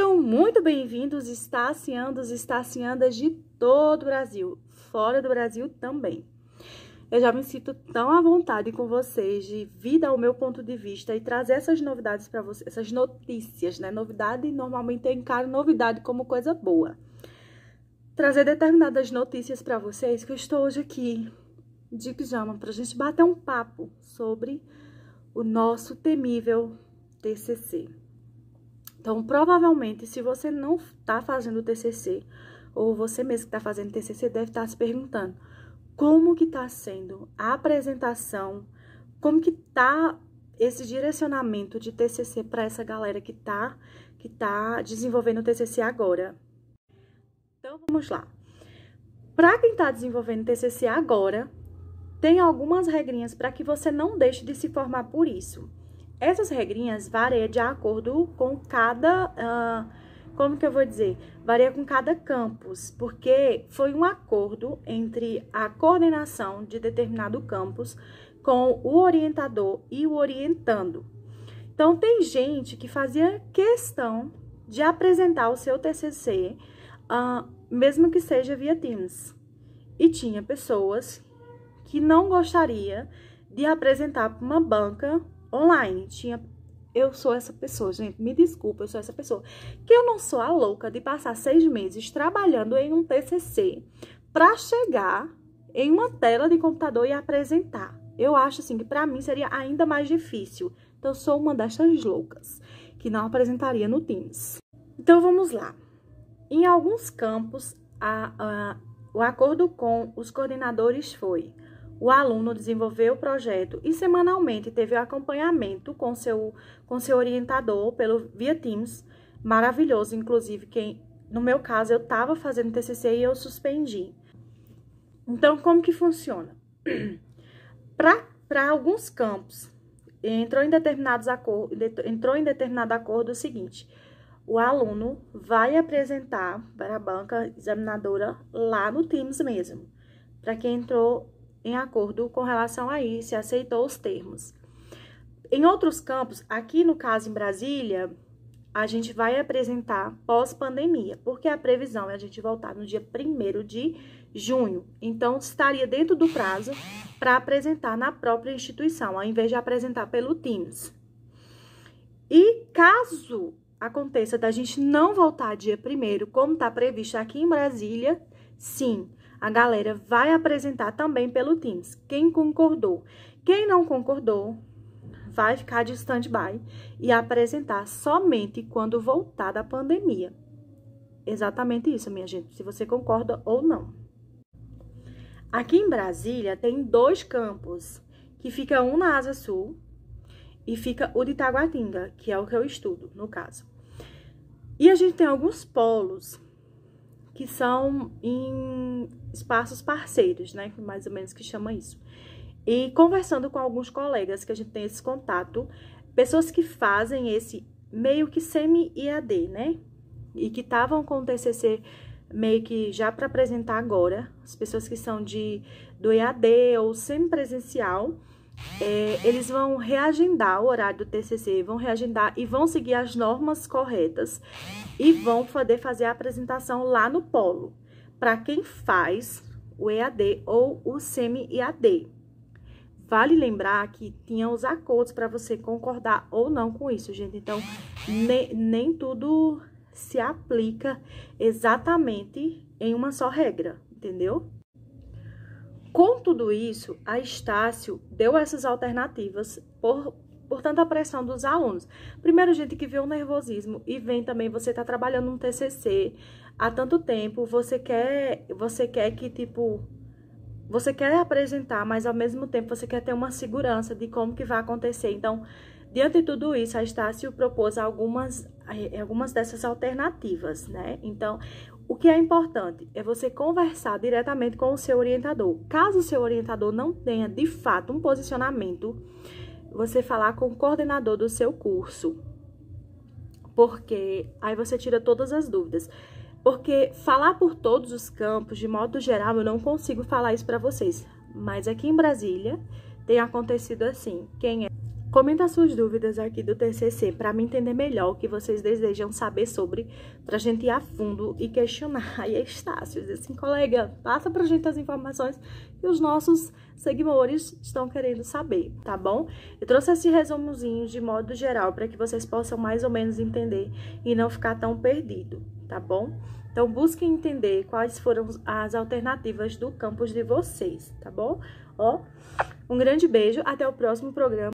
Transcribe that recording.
Sejam muito bem-vindos, estaciandos e estaciandas de todo o Brasil, fora do Brasil também. Eu já me sinto tão à vontade com vocês de vir ao meu ponto de vista e trazer essas novidades para vocês, essas notícias, né? Novidade, normalmente eu encaro novidade como coisa boa. Trazer determinadas notícias para vocês que eu estou hoje aqui de pijama para a gente bater um papo sobre o nosso temível TCC. Então, provavelmente, se você não está fazendo o TCC, ou você mesmo que está fazendo TCC, deve estar tá se perguntando como que está sendo a apresentação, como que está esse direcionamento de TCC para essa galera que está que tá desenvolvendo o TCC agora. Então, vamos lá. Para quem está desenvolvendo TCC agora, tem algumas regrinhas para que você não deixe de se formar por isso. Essas regrinhas varia de acordo com cada. Uh, como que eu vou dizer? Varia com cada campus, porque foi um acordo entre a coordenação de determinado campus com o orientador e o orientando. Então, tem gente que fazia questão de apresentar o seu TCC, uh, ah, mesmo que seja via Teams. E tinha pessoas que não gostaria de apresentar para uma banca online. Tinha eu sou essa pessoa, gente, me desculpa, eu sou essa pessoa. Que eu não sou a louca de passar seis meses trabalhando em um TCC para chegar em uma tela de computador e apresentar. Eu acho assim que para mim seria ainda mais difícil. Então eu sou uma dessas loucas que não apresentaria no Teams. Então vamos lá. Em alguns campos, a, a, o acordo com os coordenadores foi o aluno desenvolveu o projeto e semanalmente teve o acompanhamento com seu, com seu orientador pelo via Teams, maravilhoso, inclusive, que no meu caso eu estava fazendo TCC e eu suspendi. Então, como que funciona? Para alguns campos, entrou em, determinados acordo, entrou em determinado acordo o seguinte, o aluno vai apresentar para a banca examinadora lá no Teams mesmo. Para quem entrou em acordo com relação a isso, aceitou os termos. Em outros campos, aqui no caso em Brasília, a gente vai apresentar pós-pandemia, porque a previsão é a gente voltar no dia 1 de junho. Então, estaria dentro do prazo para apresentar na própria instituição, ao invés de apresentar pelo Teams. E caso aconteça da gente não voltar dia 1 como está previsto aqui em Brasília, sim, a galera vai apresentar também pelo Teams. Quem concordou. Quem não concordou, vai ficar de stand-by e apresentar somente quando voltar da pandemia. Exatamente isso, minha gente, se você concorda ou não. Aqui em Brasília tem dois campos, que fica um na Asa Sul e fica o de Itaguatinga, que é o que eu estudo, no caso. E a gente tem alguns polos que são em espaços parceiros, né? Mais ou menos que chama isso. E conversando com alguns colegas que a gente tem esse contato, pessoas que fazem esse meio que semi-IAD, né? E que estavam com o TCC meio que já para apresentar agora, as pessoas que são de do EAD ou semi-presencial, é, eles vão reagendar o horário do TCC, vão reagendar e vão seguir as normas corretas e vão poder fazer a apresentação lá no polo, para quem faz o EAD ou o semi-EAD. Vale lembrar que tinha os acordos para você concordar ou não com isso, gente. Então, ne nem tudo se aplica exatamente em uma só regra, entendeu? Com tudo isso, a Estácio deu essas alternativas por, por tanta pressão dos alunos. Primeiro, gente que vê o nervosismo e vem também, você está trabalhando um TCC há tanto tempo, você quer, você quer que, tipo, você quer apresentar, mas ao mesmo tempo você quer ter uma segurança de como que vai acontecer. Então, diante de tudo isso, a Estácio propôs algumas, eh, algumas dessas alternativas, né? Então, o que é importante é você conversar diretamente com o seu orientador. Caso o seu orientador não tenha de fato um posicionamento, você falar com o coordenador do seu curso. Porque aí você tira todas as dúvidas. Porque falar por todos os campos, de modo geral, eu não consigo falar isso para vocês. Mas aqui em Brasília tem acontecido assim. Quem é Comenta suas dúvidas aqui do TCC para me entender melhor o que vocês desejam saber sobre, para a gente ir a fundo e questionar. E Estácio diz assim, colega, passa para a gente as informações que os nossos seguidores estão querendo saber, tá bom? Eu trouxe esse resumozinho de modo geral para que vocês possam mais ou menos entender e não ficar tão perdido, tá bom? Então, busquem entender quais foram as alternativas do campus de vocês, tá bom? Ó, um grande beijo, até o próximo programa.